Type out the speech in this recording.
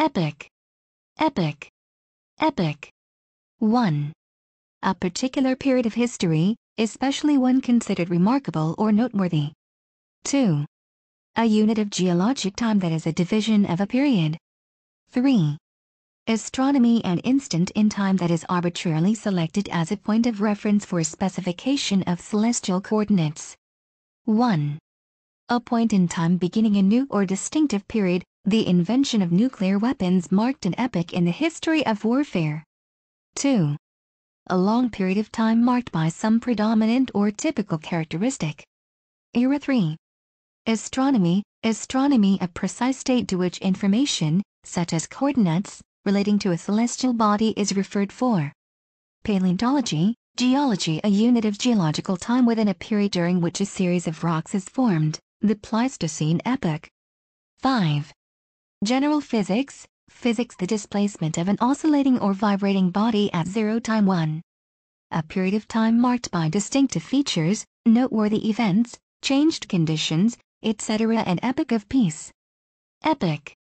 epic, epic, epic. 1. A particular period of history, especially one considered remarkable or noteworthy. 2. A unit of geologic time that is a division of a period. 3. Astronomy an instant in time that is arbitrarily selected as a point of reference for specification of celestial coordinates. 1. A point in time beginning a new or distinctive period, the invention of nuclear weapons marked an epoch in the history of warfare. 2. A long period of time marked by some predominant or typical characteristic. Era 3. Astronomy Astronomy a precise state to which information, such as coordinates, relating to a celestial body is referred for. Paleontology Geology a unit of geological time within a period during which a series of rocks is formed, the Pleistocene epoch. 5. General physics, physics the displacement of an oscillating or vibrating body at zero time one. A period of time marked by distinctive features, noteworthy events, changed conditions, etc. an epoch of peace. Epic.